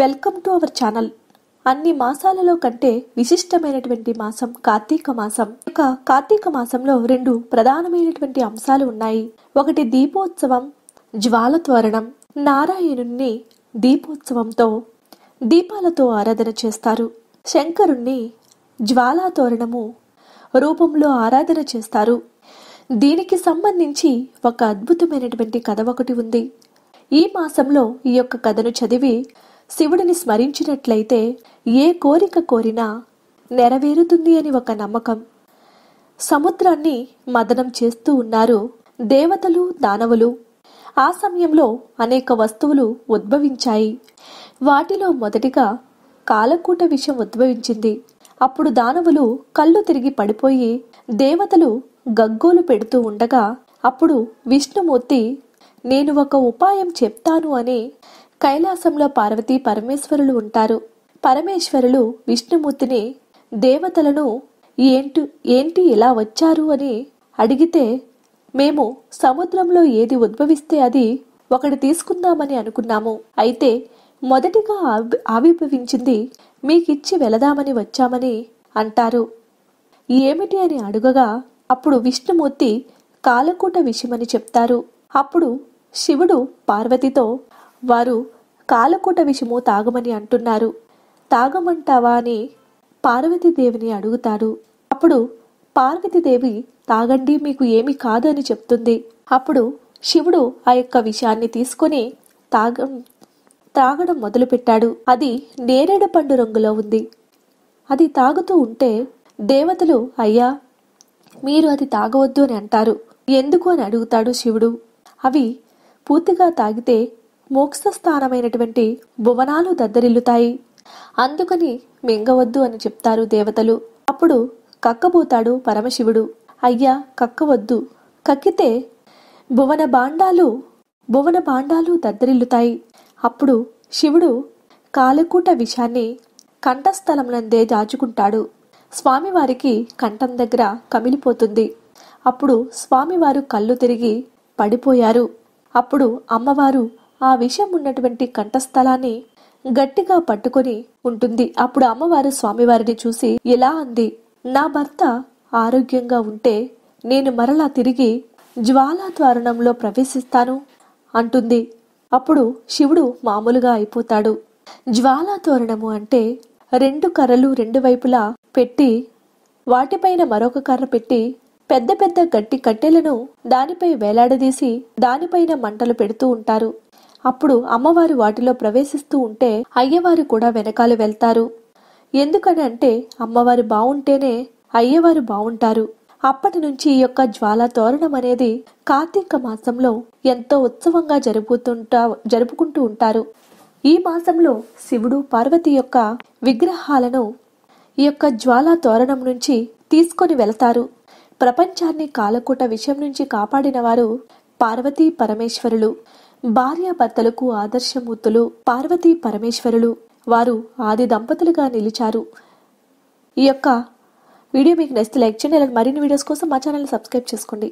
welcome to our channel అన్ని మాసాలలో కంటే విశిష్టమైనటువంటి మాసం కార్తీక మాసం ఇక కార్తీక మాసంలో రెండు ప్రధానమైనటువంటి అంశాలు ఉన్నాయి ఒకటి దీపోత్సవం జ్వాల త్వరణం నారాయణుణ్ణి దీపోత్సవంతో దీపాలతో ఆరాధన చేస్తారు శంకరుణ్ణి జ్వాలా తోరణము రూపంలో ఆరాధన చేస్తారు దీనికి సంబంధించి ఒక అద్భుతమైనటువంటి కథ ఒకటి ఉంది ఈ మాసంలో ఈ యొక్క కథను చదివి శివుడిని స్మరించినట్లయితే ఏ కోరిక కోరినా నెరవేరుతుంది అని ఒక నమ్మకం సముద్రాన్ని మదనం చేస్తూ ఉన్నారు దేవతలు దానవులు ఆ సమయంలో అనేక వస్తువులు ఉద్భవించాయి వాటిలో మొదటిగా కాలకూట విషం ఉద్భవించింది అప్పుడు దానవులు కళ్ళు తిరిగి పడిపోయి దేవతలు గగ్గోలు పెడుతూ ఉండగా అప్పుడు విష్ణుమూర్తి నేను ఒక ఉపాయం చెప్తాను అని కైలాసంలో పార్వతి పరమేశ్వరులు ఉంటారు పరమేశ్వరులు విష్ణుమూర్తిని దేవతలను ఏంటి ఏంటి ఇలా వచ్చారు అని అడిగితే మేము సముద్రంలో ఏది ఉద్భవిస్తే అది ఒకటి తీసుకుందామని అనుకున్నాము అయితే మొదటిగా ఆవిర్భవించింది మీకిచ్చి వెళదామని వచ్చామని అంటారు ఏమిటి అని అడుగగా అప్పుడు విష్ణుమూర్తి కాలకూట విషయమని చెప్తారు అప్పుడు శివుడు పార్వతితో వారు కాలకూట విషము తాగమని అంటున్నారు తాగమంటావా అని పార్వతీదేవిని అడుగుతాడు అప్పుడు పార్వతీదేవి తాగండి మీకు ఏమి కాదు అని చెప్తుంది అప్పుడు శివుడు ఆ యొక్క విషయాన్ని తీసుకొని తాగ తాగడం మొదలుపెట్టాడు అది నేరేడు పండు రంగులో ఉంది అది తాగుతూ ఉంటే దేవతలు అయ్యా మీరు అది తాగవద్దు అని అంటారు ఎందుకు అని అడుగుతాడు శివుడు అవి పూర్తిగా తాగితే మోక్షస్థానమైనటువంటి భువనాలు దద్దరిల్లుతాయి అందుకని మింగవద్దు అని చెప్తారు దేవతలు అప్పుడు కక్కబోతాడు పరమశివుడు అయ్యా కక్కవద్దు కక్కితే భువన బాండాలు భువన బాండాలు దద్దరిల్లుతాయి అప్పుడు శివుడు కాలకూట విషాన్ని కంఠస్థలంనందే దాచుకుంటాడు స్వామివారికి కంఠం దగ్గర కమిలిపోతుంది అప్పుడు స్వామివారు కళ్ళు తిరిగి పడిపోయారు అప్పుడు అమ్మవారు ఆ విషయం ఉన్నటువంటి కంఠస్థలాన్ని గట్టిగా పట్టుకొని ఉంటుంది అప్పుడు అమ్మవారు స్వామివారిని చూసి ఎలా అంది నా భర్త ఆరోగ్యంగా ఉంటే నేను మరలా తిరిగి జ్వాలా ద్వారణంలో ప్రవేశిస్తాను అంటుంది అప్పుడు శివుడు మామూలుగా అయిపోతాడు జ్వాలా తోరణము అంటే రెండు కర్రలు రెండు వైపులా పెట్టి వాటిపైన మరొక కర్ర పెట్టి పెద్ద పెద్ద గట్టి కట్టెలను దానిపై వేలాడదీసి దానిపైన మంటలు పెడుతూ ఉంటారు అప్పుడు అమ్మవారు వాటిలో ప్రవేశిస్తూ ఉంటే అయ్యవారు కూడా వెనకాల వెళ్తారు ఎందుకని అంటే అమ్మవారు బావుంటేనే అయ్యవారు బావుంటారు అప్పటి నుంచి ఈ యొక్క జ్వాల తోరణం అనేది కార్తీక మాసంలో ఎంతో ఉత్సవంగా జరుపుతుంటా జరుపుకుంటూ ఉంటారు ఈ మాసంలో శివుడు పార్వతి యొక్క విగ్రహాలను ఈ యొక్క జ్వాల తోరణం నుంచి తీసుకొని వెళతారు ప్రపంచాన్ని కాలకూట విషయం నుంచి కాపాడిన వారు పార్వతీ పరమేశ్వరులు భార్యాభర్తలకు ఆదర్శమూర్తులు పార్వతీ పరమేశ్వరులు వారు ఆది దంపతులుగా నిలిచారు ఈ యొక్క వీడియో మీకు నచ్చితే లైక్ చేయండి అలాంటి మరిన్ని వీడియోస్ కోసం మా ఛానల్ సబ్స్క్రైబ్ చేసుకోండి